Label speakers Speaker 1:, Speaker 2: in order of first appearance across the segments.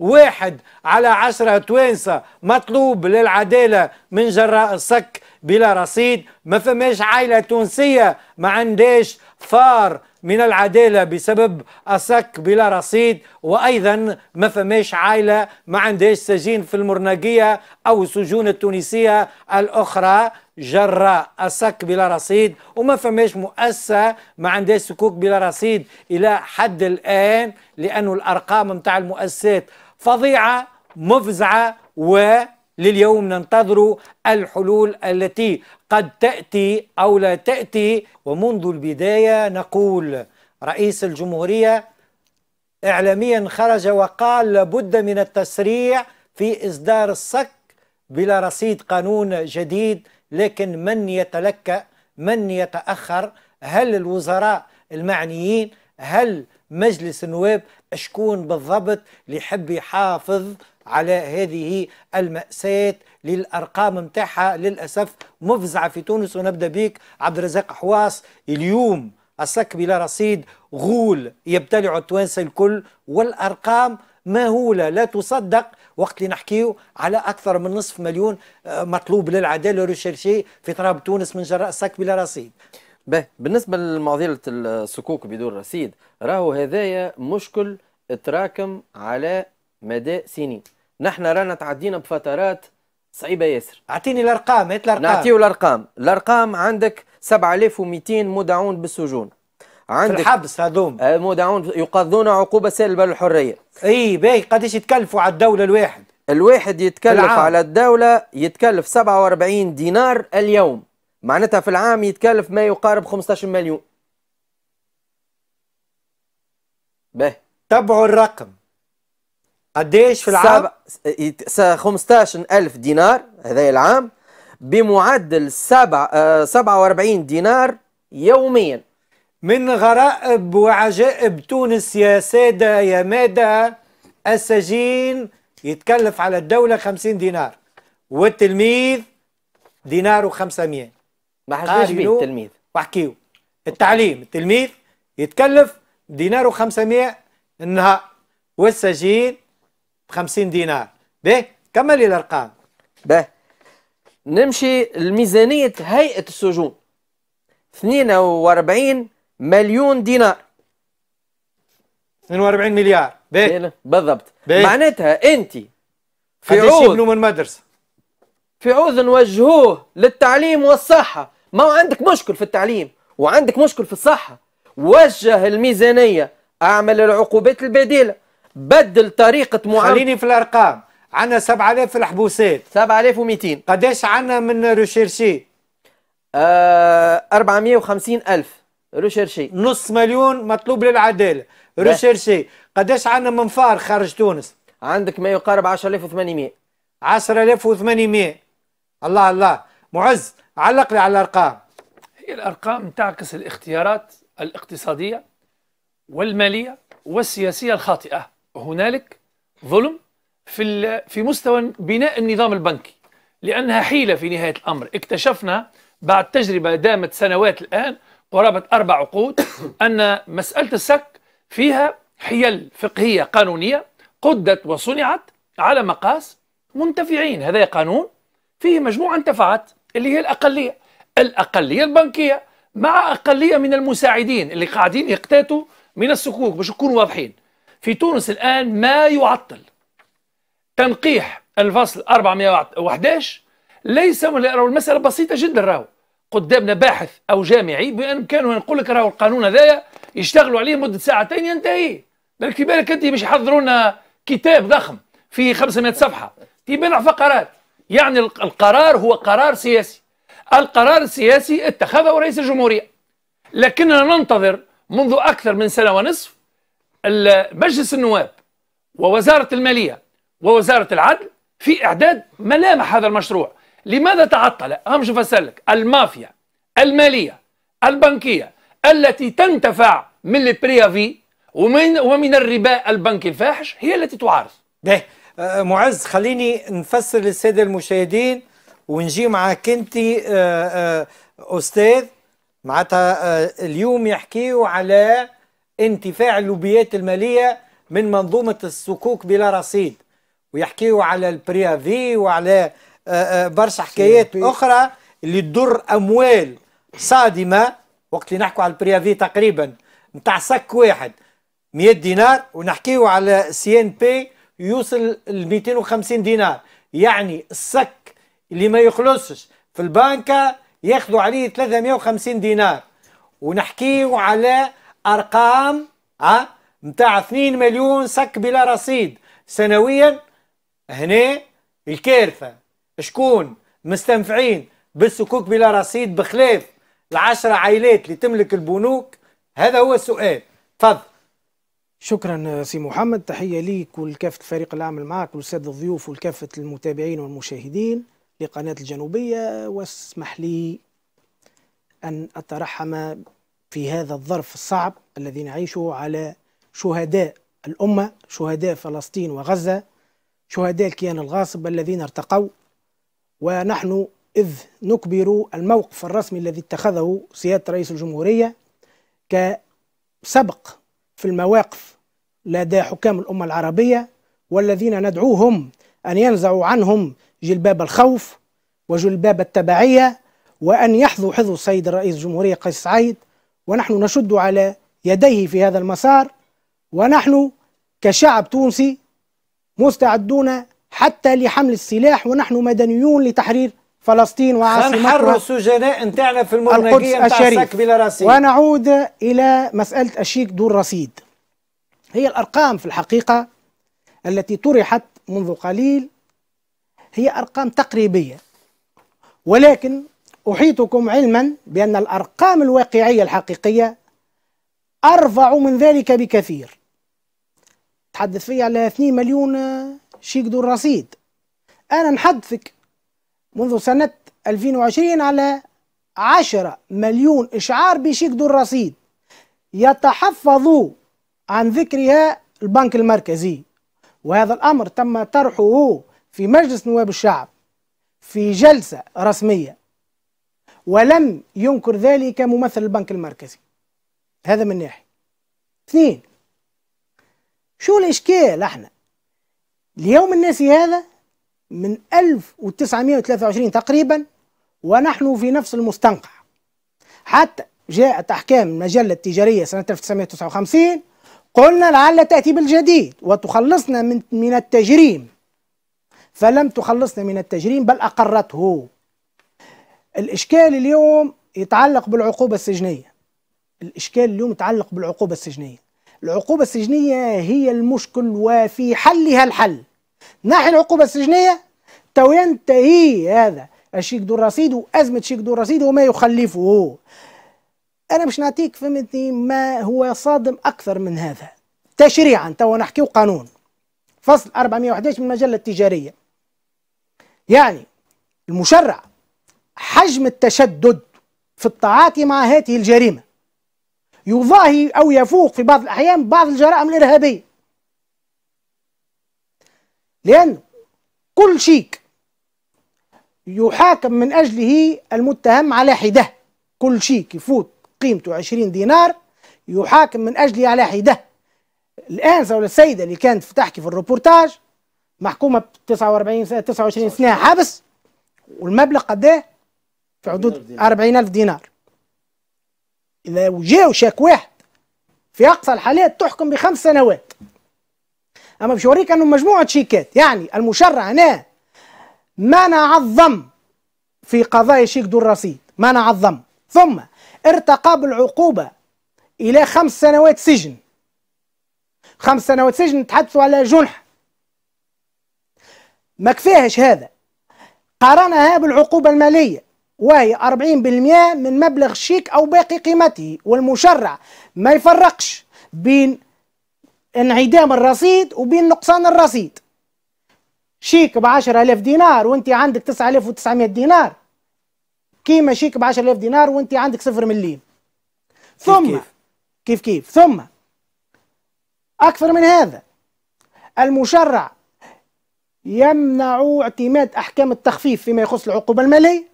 Speaker 1: واحد على عشرة توانسة مطلوب للعدالة من جراء الصك بلا رصيد ما فماش عائلة تونسية ما عندهاش فار من العدالة بسبب السك بلا رصيد وأيضا ما فماش عائلة ما عندهاش سجين في المرنقية أو السجون التونسية الأخرى جراء السك بلا رصيد وما فماش مؤسسة ما عندهاش سكوك بلا رصيد إلى حد الآن لأن الأرقام متاع المؤسسات فظيعة مفزعة ولليوم ننتظر الحلول التي قد تأتي أو لا تأتي ومنذ البداية نقول رئيس الجمهورية إعلاميا خرج وقال لابد من التسريع في إصدار الصك بلا رصيد قانون جديد لكن من يتلكأ من يتأخر هل الوزراء المعنيين هل مجلس النواب شكون بالضبط اللي يحب يحافظ على هذه المأساة للأرقام متاعها للأسف مفزعة في تونس ونبدأ بك عبد الرزاق حواس اليوم السك بلا رصيد غول يبتلع التوانسة الكل والأرقام مهولة لا تصدق وقت اللي نحكيه على أكثر من نصف مليون آه، مطلوب للعدالة ريشيرشي في تراب تونس من جراء السك بلا رصيد به بالنسبه لمعضله الصكوك بدون رصيد
Speaker 2: راهو هذايا مشكل تراكم على مدى سنين نحن رانا تعدينا بفترات صعيبه ياسر اعطيني الارقام هات الارقام نعطيو الارقام الارقام عندك 7200 مدعون بالسجون عندك في الحبس هذوم آه، مدعون يقضون عقوبه سالبه للحريه اي باهي قداش يتكلفوا على الدوله الواحد الواحد يتكلف العام. على الدوله يتكلف 47 دينار اليوم معناتها في العام يتكلف ما يقارب 15 مليون به تبعوا الرقم قديش في العام؟ سبع... 15 ألف دينار هذا العام بمعدل سبع... آه 47 دينار يوميا من غرائب
Speaker 1: وعجائب تونس يا سادة يا مادة السجين يتكلف على الدولة 50 دينار والتلميذ دينار و500 ما حسبش آه، بيه التلميذ واحكيو التعليم التلميذ يتكلف دينار و500 النهار والسجين ب 50 دينار باهي كمل الارقام باهي نمشي لميزانية
Speaker 2: هيئة السجون 42 مليون دينار 42 مليار باهي بالضبط معناتها أنت في عوض من مدرسة في عوض نوجهوه للتعليم والصحة ما هو عندك مشكل في التعليم وعندك مشكل في الصحة وجه الميزانية أعمل العقوبات البديلة بدل طريقة معاملة خليني في الأرقام عندنا 7000 في الحبوسات 7200 قداش عندنا من ريشيرشي؟ آه 450000 ريشيرشي نص مليون مطلوب
Speaker 1: للعدالة ريشيرشي قداش عندنا فار خارج تونس؟ عندك ما يقارب 10800 10800 الله الله معز علق
Speaker 3: لي على الارقام هي الارقام تعكس الاختيارات الاقتصاديه والماليه والسياسيه الخاطئه هنالك ظلم في في مستوى بناء النظام البنكي لانها حيله في نهايه الامر اكتشفنا بعد تجربه دامت سنوات الان قرابه اربع عقود ان مساله السك فيها حيل فقهيه قانونيه قدت وصنعت على مقاس منتفعين هذا قانون فيه مجموعه انتفعت اللي هي الأقلية الأقلية البنكية مع أقلية من المساعدين اللي قاعدين يقتاتوا من الصكوك باش نكونوا واضحين في تونس الآن ما يعطل تنقيح الفصل 411 ليس المسألة بسيطة جدا راهو قدامنا باحث أو جامعي بإمكانه يقول لك راهو القانون هذايا يشتغلوا عليه مدة ساعتين ينتهي بالك بالك أنت مش يحضرونا كتاب ضخم فيه 500 صفحة في بلع فقرات يعني القرار هو قرار سياسي القرار السياسي اتخذه رئيس الجمهورية لكننا ننتظر منذ أكثر من سنة ونصف مجلس النواب ووزارة المالية ووزارة العدل في إعداد ملامح هذا المشروع لماذا تعطل؟ أهم شو أسألك المافيا المالية البنكية التي تنتفع من البريافي ومن ومن الربا البنكي الفاحش هي التي تعارض. ده آه، آه، معز
Speaker 1: خليني نفسر للساده المشاهدين ونجي معك انت آه، استاذ معناتها اليوم يحكيوا على انتفاع اللوبيات الماليه من منظومه الصكوك بلا رصيد ويحكيوا على البريافي وعلى برشا حكايات اخرى اللي تضر اموال صادمه وقت اللي نحكوا على البريافي تقريبا نتاع سك واحد 100 دينار ونحكيوا على سي ان بي يوصل ل 250 دينار يعني السك اللي ما يخلصش في البنكة ياخذوا عليه 350 دينار ونحكيو على أرقام ها متاع 2 مليون سك بلا رصيد سنويا هنا الكارثة شكون مستنفعين بالسكوك بلا
Speaker 4: رصيد بخلاف العشرة عائلات اللي تملك البنوك هذا هو السؤال تفضل شكرا سي محمد تحية ليك ولكافة الفريق العمل معك والسادة الضيوف ولكافة المتابعين والمشاهدين لقناة الجنوبية واسمح لي أن أترحم في هذا الظرف الصعب الذي نعيشه على شهداء الأمة شهداء فلسطين وغزة شهداء الكيان الغاصب الذين ارتقوا ونحن إذ نكبر الموقف الرسمي الذي اتخذه سيادة رئيس الجمهورية كسبق في المواقف لدى حكام الأمة العربية والذين ندعوهم أن ينزعوا عنهم جلباب الخوف وجلباب التبعية وأن يحظوا حظو السيد الرئيس الجمهورية قيس سعيد ونحن نشد على يديه في هذا المسار ونحن كشعب تونسي مستعدون حتى لحمل السلاح ونحن مدنيون لتحرير فلسطين وعاصمتها سنحرر السجناء
Speaker 1: نتاعنا في المرناقيه نتاع الشريف بلا رصيد
Speaker 4: ونعود الى مساله الشيك دون رصيد هي الارقام في الحقيقه التي طرحت منذ قليل هي ارقام تقريبيه ولكن احيطكم علما بان الارقام الواقعيه الحقيقيه ارفع من ذلك بكثير تحدث فيها على 2 مليون شيك دون رصيد انا نحدثك منذ سنة 2020 على 10 مليون إشعار بشيك دور رصيد يتحفظ عن ذكرها البنك المركزي وهذا الأمر تم طرحه في مجلس نواب الشعب في جلسة رسمية ولم ينكر ذلك ممثل البنك المركزي هذا من ناحية اثنين شو الإشكال احنا اليوم الناسي هذا من 1923 تقريبا ونحن في نفس المستنقع حتى جاءت أحكام المجلة التجارية سنة 1959 قلنا لعل تأتي بالجديد وتخلصنا من من التجريم فلم تخلصنا من التجريم بل أقرته الإشكال اليوم يتعلق بالعقوبة السجنية الإشكال اليوم يتعلق بالعقوبة السجنية العقوبة السجنية هي المشكل وفي حلها الحل ناحي العقوبة السجنية تو ينتهي هذا الشيك دور رصيد وأزمة شيك دور رصيد وما يخلفه أنا مش نعطيك فهمتني ما هو صادم أكثر من هذا تشريعا تو نحكيو قانون فصل 411 من المجلة التجارية يعني المشرع حجم التشدد في التعاطي مع هذه الجريمة يضاهي أو يفوق في بعض الأحيان بعض الجرائم الإرهابية لأن كل شيك يحاكم من أجله المتهم على حدة كل شيك يفوت قيمته 20 دينار يحاكم من أجله على حدة الآن ولا السيدة اللي كانت تحكي في الروبورتاج محكومة ب 49 سنة 29 سنة حبس والمبلغ ايه؟ في حدود 40 ألف دينار إذا وجاو شاك واحد في أقصى الحالات تحكم بخمس سنوات اما باش هوريك انه مجموعه شيكات يعني المشرع هنا منع الضم في قضايا شيك دور رصيد منع الضم ثم ارتقى بالعقوبه الى خمس سنوات سجن خمس سنوات سجن نتحدثوا على جنح ما كفاهش هذا قارنها بالعقوبة المالية وهي 40% من مبلغ شيك أو باقي قيمته والمشرع ما يفرقش بين انعدام الرصيد وبين نقصان الرصيد شيك ب 10000 دينار وانت عندك 9900 دينار كيما شيك ب 10000 دينار وانت عندك صفر مليم ثم كيف كيف, كيف ثم اكثر من هذا المشرع يمنع اعتماد احكام التخفيف فيما يخص العقوبه الماليه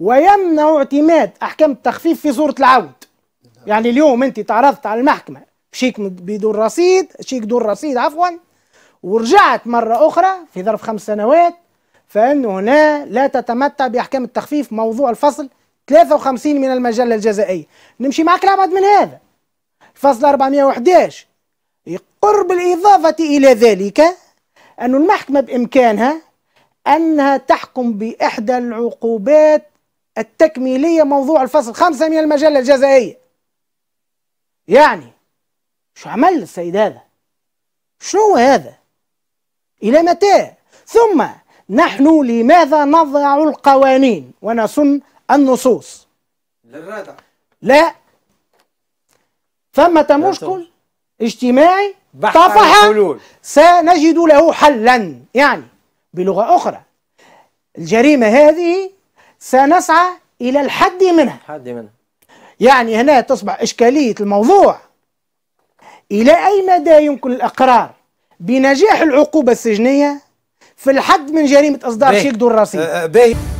Speaker 4: ويمنع اعتماد احكام التخفيف في صوره العود يعني اليوم انت تعرضت على المحكمه شيك بدون رصيد شيك دون رصيد عفوا ورجعت مرة أخرى في ظرف خمس سنوات فإن هنا لا تتمتع بأحكام التخفيف موضوع الفصل 53 من المجلة الجزائية نمشي معك الأبعد من هذا الفصل 411 قرب الإضافة إلى ذلك أن المحكمة بإمكانها أنها تحكم بإحدى العقوبات التكميلية موضوع الفصل 5 من المجلة الجزائية يعني شو عمل السيد هذا شو هذا إلى متى ثم نحن لماذا نضع القوانين ونصن النصوص للردع لا ثمة مشكل اجتماعي طفح سنجد له حلا يعني بلغة أخرى الجريمة هذه سنسعى إلى الحد منها الحد منها يعني هنا تصبح إشكالية الموضوع إلى أي مدى يمكن الإقرار بنجاح العقوبة السجنية في الحد من جريمة إصدار شيك دون رصيد؟